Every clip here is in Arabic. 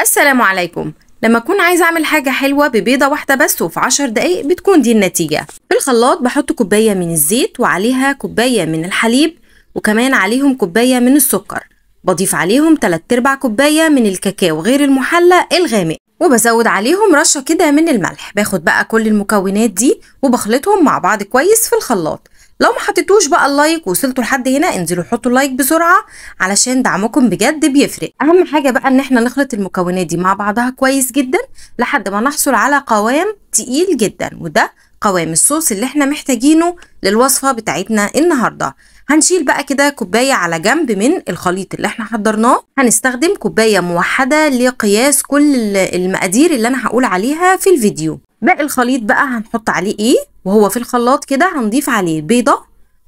السلام عليكم لما اكون عايزه اعمل حاجه حلوه ببيضه واحده بس وفي عشر دقايق بتكون دي النتيجه في الخلاط بحط كوبايه من الزيت وعليها كوبايه من الحليب وكمان عليهم كوبايه من السكر بضيف عليهم 3 ارباع كوبايه من الكاكاو غير المحلى الغامق وبزود عليهم رشه كده من الملح باخد بقى كل المكونات دي وبخلطهم مع بعض كويس في الخلاط لو ما حطيتوش بقى اللايك وصلتوا لحد هنا انزلوا حطوا اللايك بسرعه علشان دعمكم بجد بيفرق اهم حاجه بقى ان احنا نخلط المكونات دي مع بعضها كويس جدا لحد ما نحصل على قوام تقيل جدا وده قوام الصوص اللي احنا محتاجينه للوصفه بتاعتنا النهارده هنشيل بقى كده كوبايه على جنب من الخليط اللي احنا حضرناه هنستخدم كوبايه موحده لقياس كل المقادير اللي انا هقول عليها في الفيديو باقي الخليط بقى هنحط عليه ايه وهو في الخلاط كده هنضيف عليه بيضة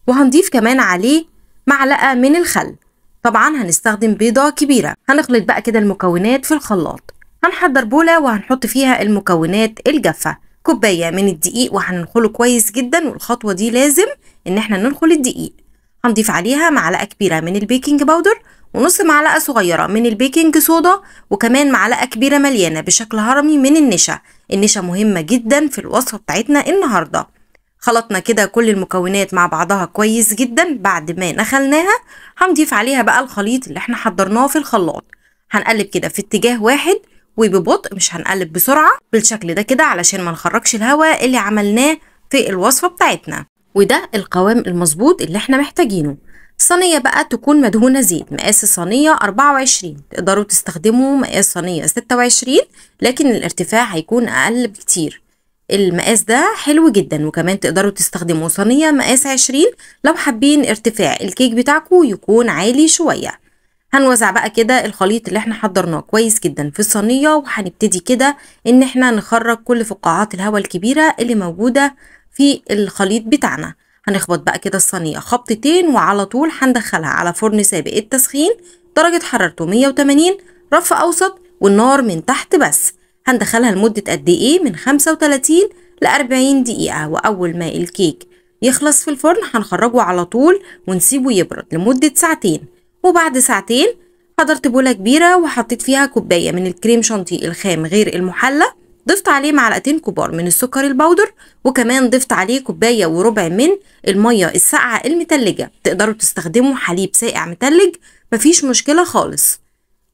وهنضيف كمان عليه معلقة من الخل طبعا هنستخدم بيضة كبيرة هنخلط بقى كده المكونات في الخلاط هنحضر بولة وهنحط فيها المكونات الجافة كوباية من الدقيق وهننخله كويس جدا والخطوة دي لازم ان احنا ننخل الدقيق هنضيف عليها معلقة كبيرة من البيكنج باودر ونص معلقة صغيرة من البيكنج صودا وكمان معلقة كبيرة مليانة بشكل هرمي من النشا النشا مهمة جدا في الوصفة بتاعتنا النهاردة خلطنا كده كل المكونات مع بعضها كويس جدا بعد ما نخلناها هنضيف عليها بقى الخليط اللي احنا حضرناه في الخلاط هنقلب كده في اتجاه واحد وببطء مش هنقلب بسرعة بالشكل ده كده علشان ما نخرجش الهواء اللي عملناه في الوصفة بتاعتنا وده القوام المظبوط اللي احنا محتاجينه صينية بقى تكون مدهونة زيت مقاس الصينية 24 تقدروا تستخدموا مقاس صينية 26 لكن الارتفاع هيكون أقل بكتير المقاس ده حلو جدا وكمان تقدروا تستخدموا صينية مقاس 20 لو حابين ارتفاع الكيك بتاعكم يكون عالي شوية هنوزع بقى كده الخليط اللي احنا حضرناه كويس جدا في الصينية وهنبتدي كده ان احنا نخرج كل فقاعات الهواء الكبيرة اللي موجودة في الخليط بتاعنا هنخبط بقى كده الصينيه خبطتين وعلى طول هندخلها على فرن سابق التسخين درجه حرارته 180 رف اوسط والنار من تحت بس هندخلها لمده قد ايه من 35 ل 40 دقيقه واول ما الكيك يخلص في الفرن هنخرجه على طول ونسيبه يبرد لمده ساعتين وبعد ساعتين حضرت بوله كبيره وحطيت فيها كوبايه من الكريم شانتيه الخام غير المحلى ضفت عليه معلقتين كبار من السكر البودر وكمان ضفت عليه كوبايه وربع من الميه الساقعه المتلجه تقدروا تستخدموا حليب ساقع متلج مفيش مشكله خالص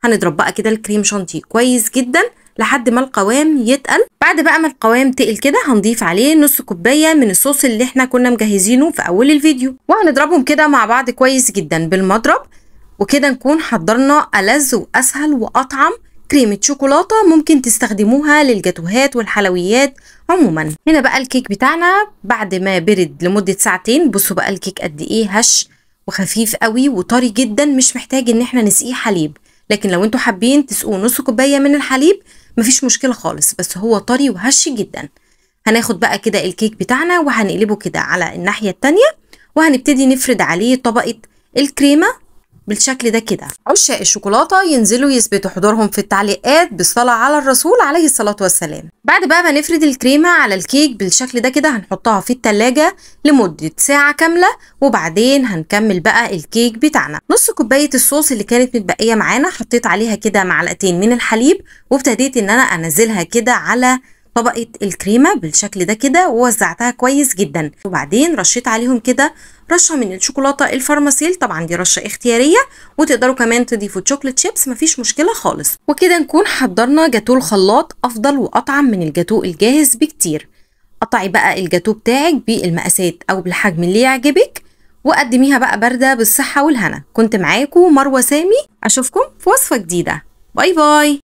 هنضرب بقى كده الكريم شانتيه كويس جدا لحد ما القوام يتقل بعد بقى ما القوام تقل كده هنضيف عليه نص كوبايه من الصوص اللي احنا كنا مجهزينه في اول الفيديو وهنضربهم كده مع بعض كويس جدا بالمضرب وكده نكون حضرنا ألذ وأسهل وأطعم كريمة شوكولاتة ممكن تستخدموها للجاتوهات والحلويات عموما هنا بقى الكيك بتاعنا بعد ما برد لمدة ساعتين بصوا بقى الكيك قد ايه هش وخفيف قوي وطري جدا مش محتاج ان احنا نسقيه حليب لكن لو انتوا حابين تسقوا نص كوباية من الحليب مفيش مشكلة خالص بس هو طري وهش جدا هناخد بقى كده الكيك بتاعنا وهنقلبه كده على الناحية التانية وهنبتدي نفرد عليه طبقة الكريمة بالشكل ده كده عشاق الشوكولاته ينزلوا يثبتوا حضورهم في التعليقات بالصلاه على الرسول عليه الصلاه والسلام بعد بقى ما نفرد الكريمه على الكيك بالشكل ده كده هنحطها في التلاجة لمده ساعه كامله وبعدين هنكمل بقى الكيك بتاعنا نص كوبايه الصوص اللي كانت متبقيه معانا حطيت عليها كده معلقتين من الحليب وابتديت ان انا انزلها كده على طبقة الكريمة بالشكل ده كده ووزعتها كويس جدا وبعدين رشيت عليهم كده رشة من الشوكولاتة الفارماسيل طبعا دي رشة اختيارية وتقدروا كمان تضيفوا تشوكلت شيبس مفيش مشكلة خالص وكده نكون حضرنا جاتو الخلاط أفضل وأطعم من الجاتو الجاهز بكتير قطعي بقى الجاتو بتاعك بالمقاسات أو بالحجم اللي يعجبك وقدميها بقى باردة بالصحة والهنا كنت معاكم مروة سامي أشوفكم في وصفة جديدة باي باي